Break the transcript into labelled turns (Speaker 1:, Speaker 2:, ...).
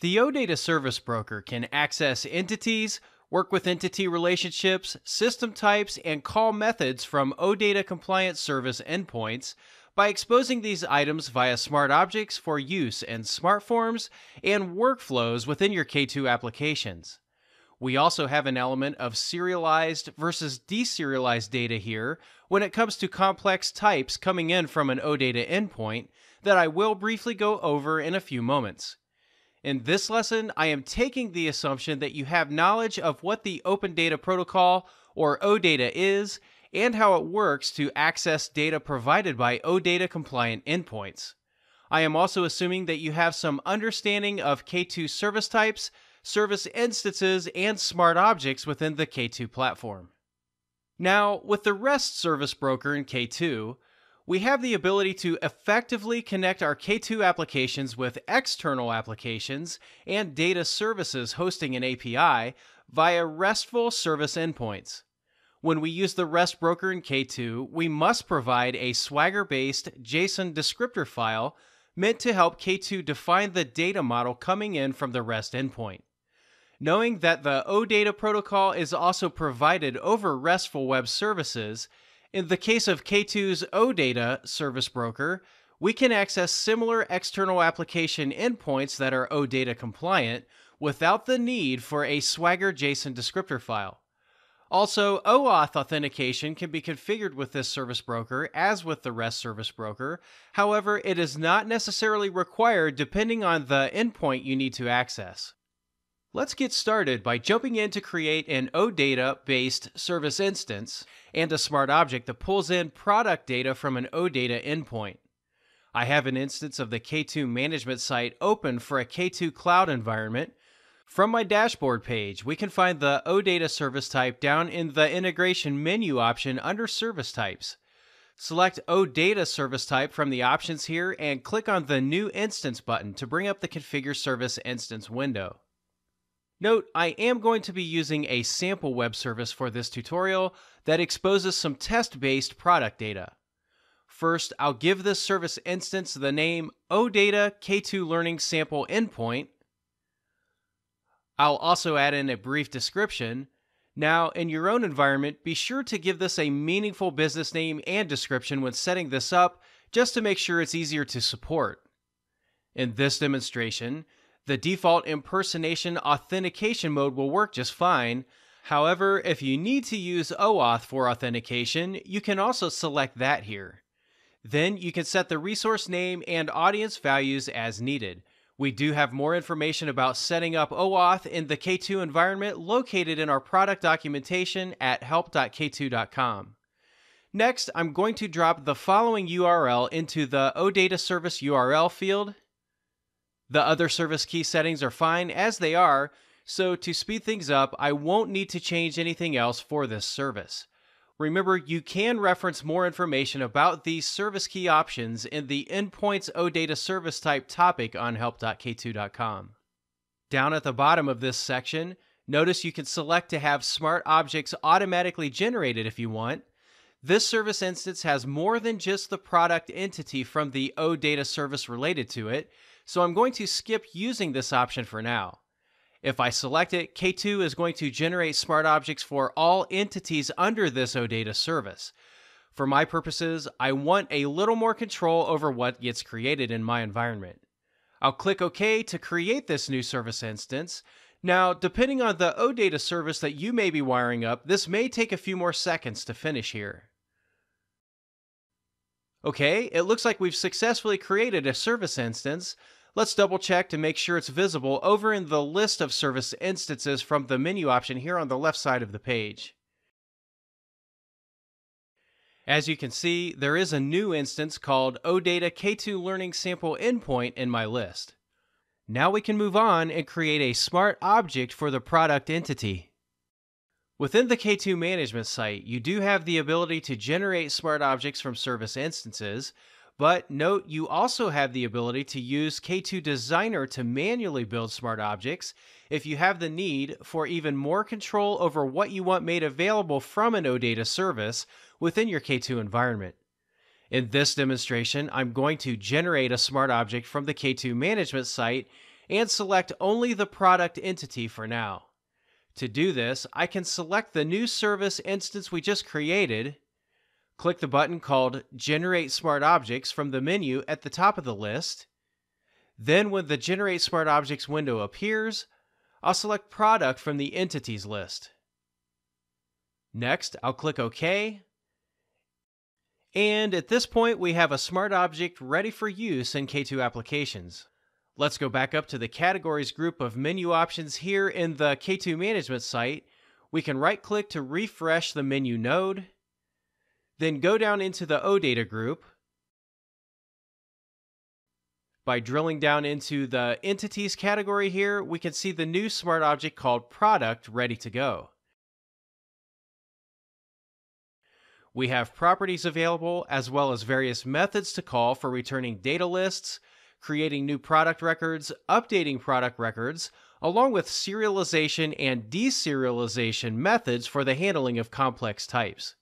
Speaker 1: The OData Service Broker can access entities, work with entity relationships, system types, and call methods from OData compliance service endpoints by exposing these items via smart objects for use in smart forms and workflows within your K2 applications. We also have an element of serialized versus deserialized data here when it comes to complex types coming in from an OData endpoint that I will briefly go over in a few moments. In this lesson, I am taking the assumption that you have knowledge of what the Open Data Protocol, or OData, is and how it works to access data provided by OData compliant endpoints. I am also assuming that you have some understanding of K2 service types, service instances, and smart objects within the K2 platform. Now, with the REST service broker in K2, we have the ability to effectively connect our K2 applications with external applications and data services hosting an API via RESTful service endpoints. When we use the REST broker in K2, we must provide a Swagger based JSON descriptor file meant to help K2 define the data model coming in from the REST endpoint. Knowing that the OData protocol is also provided over RESTful web services in the case of K2's OData service broker, we can access similar external application endpoints that are OData compliant without the need for a Swagger JSON descriptor file. Also, OAuth authentication can be configured with this service broker as with the REST service broker. However, it is not necessarily required depending on the endpoint you need to access. Let's get started by jumping in to create an OData-based service instance and a smart object that pulls in product data from an OData endpoint. I have an instance of the K2 management site open for a K2 cloud environment. From my dashboard page, we can find the OData service type down in the integration menu option under service types. Select OData service type from the options here and click on the New Instance button to bring up the Configure Service Instance window. Note, I am going to be using a sample web service for this tutorial that exposes some test-based product data. First, I'll give this service instance the name OData K2 Learning Sample Endpoint. I'll also add in a brief description. Now, in your own environment, be sure to give this a meaningful business name and description when setting this up, just to make sure it's easier to support. In this demonstration, the default impersonation authentication mode will work just fine. However, if you need to use OAuth for authentication, you can also select that here. Then you can set the resource name and audience values as needed. We do have more information about setting up OAuth in the K2 environment located in our product documentation at help.k2.com. Next, I'm going to drop the following URL into the OData service URL field the other service key settings are fine as they are, so to speed things up, I won't need to change anything else for this service. Remember, you can reference more information about these service key options in the Endpoints OData service type topic on help.k2.com. Down at the bottom of this section, notice you can select to have smart objects automatically generated if you want, this service instance has more than just the product entity from the OData service related to it, so I'm going to skip using this option for now. If I select it, K2 is going to generate smart objects for all entities under this OData service. For my purposes, I want a little more control over what gets created in my environment. I'll click OK to create this new service instance, now, depending on the OData service that you may be wiring up, this may take a few more seconds to finish here. Okay, it looks like we've successfully created a service instance. Let's double check to make sure it's visible over in the list of service instances from the menu option here on the left side of the page. As you can see, there is a new instance called OData K2 Learning Sample Endpoint in my list. Now we can move on and create a smart object for the product entity. Within the K2 management site, you do have the ability to generate smart objects from service instances, but note you also have the ability to use K2 Designer to manually build smart objects if you have the need for even more control over what you want made available from an OData service within your K2 environment. In this demonstration, I'm going to generate a smart object from the K2 management site and select only the product entity for now. To do this, I can select the new service instance we just created, click the button called Generate Smart Objects from the menu at the top of the list. Then when the Generate Smart Objects window appears, I'll select Product from the Entities list. Next, I'll click OK and at this point, we have a smart object ready for use in K2 applications. Let's go back up to the categories group of menu options here in the K2 management site. We can right click to refresh the menu node, then go down into the OData group by drilling down into the entities category here, we can see the new smart object called product ready to go. We have properties available, as well as various methods to call for returning data lists, creating new product records, updating product records, along with serialization and deserialization methods for the handling of complex types.